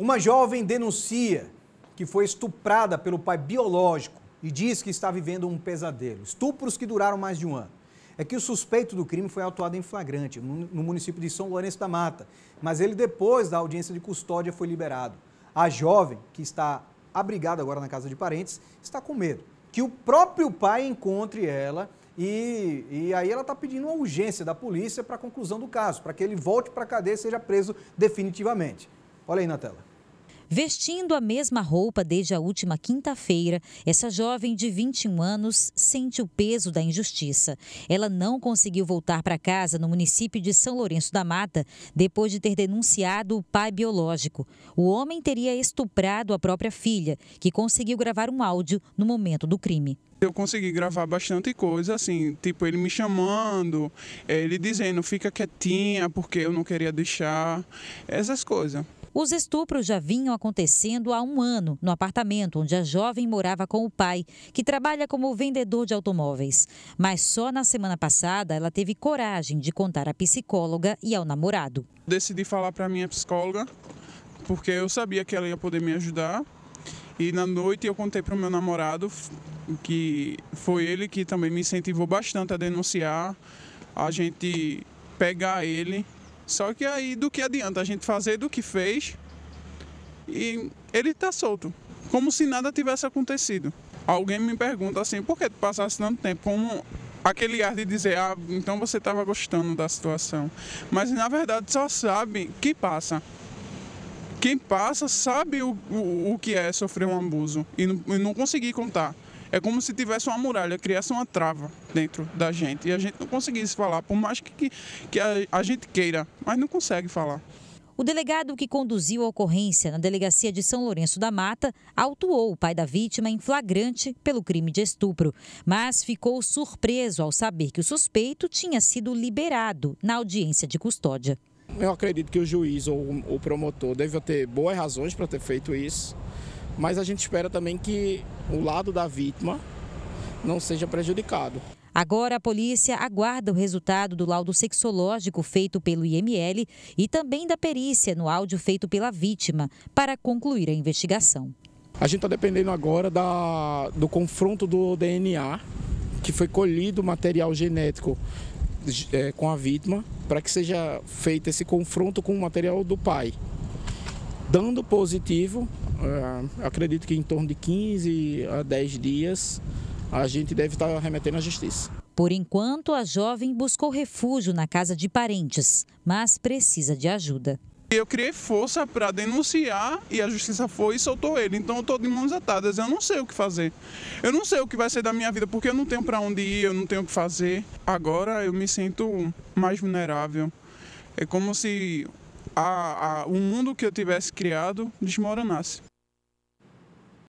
Uma jovem denuncia que foi estuprada pelo pai biológico e diz que está vivendo um pesadelo. Estupros que duraram mais de um ano. É que o suspeito do crime foi autuado em flagrante no município de São Lourenço da Mata, mas ele depois da audiência de custódia foi liberado. A jovem, que está abrigada agora na casa de parentes, está com medo que o próprio pai encontre ela e, e, aí ela está pedindo uma urgência da polícia para a conclusão do caso, para que ele volte para a cadeia e seja preso definitivamente. Olha aí na tela. Vestindo a mesma roupa desde a última quinta-feira, essa jovem de 21 anos sente o peso da injustiça. Ela não conseguiu voltar para casa no município de São Lourenço da Mata depois de ter denunciado o pai biológico. O homem teria estuprado a própria filha, que conseguiu gravar um áudio no momento do crime. Eu consegui gravar bastante coisa, assim, tipo ele me chamando, eh, ele dizendo fica quietinha porque eu não queria deixar, essas coisas. Os estupros já vinham acontecendo há um ano no apartamento onde a jovem morava com o pai, que trabalha como vendedor de automóveis. Mas só na semana passada ela teve coragem de contar à psicóloga e ao namorado. Decidi falar para minha psicóloga porque eu sabia que ela ia poder me ajudar. E na noite eu contei para o meu namorado, que foi ele que também me incentivou bastante a denunciar, a gente pegar ele só que aí do que adianta a gente fazer do que fez e ele está solto, como se nada tivesse acontecido. Alguém me pergunta assim, por que tu passaste tanto tempo? Como aquele ar de dizer, ah, então você estava gostando da situação. Mas na verdade só sabe que passa. Quem passa sabe o, o, o que é sofrer um abuso e não, e não conseguir contar. É como se tivesse uma muralha, criasse uma trava dentro da gente e a gente não conseguisse falar, por mais que, que, que a, a gente queira, mas não consegue falar. O delegado que conduziu a ocorrência na delegacia de São Lourenço da Mata autuou o pai da vítima em flagrante pelo crime de estupro, mas ficou surpreso ao saber que o suspeito tinha sido liberado na audiência de custódia. Eu acredito que o juiz ou o promotor deve ter boas razões para ter feito isso mas a gente espera também que o lado da vítima não seja prejudicado. Agora, a polícia aguarda o resultado do laudo sexológico feito pelo IML e também da perícia no áudio feito pela vítima para concluir a investigação. A gente está dependendo agora da, do confronto do DNA, que foi colhido material genético é, com a vítima, para que seja feito esse confronto com o material do pai. Dando positivo, é, acredito que em torno de 15 a 10 dias a gente deve estar remetendo à justiça. Por enquanto, a jovem buscou refúgio na casa de parentes, mas precisa de ajuda. Eu criei força para denunciar e a justiça foi e soltou ele. Então eu estou de mãos atadas, eu não sei o que fazer. Eu não sei o que vai ser da minha vida, porque eu não tenho para onde ir, eu não tenho o que fazer. Agora eu me sinto mais vulnerável. É como se a, a, o mundo que eu tivesse criado desmoronasse.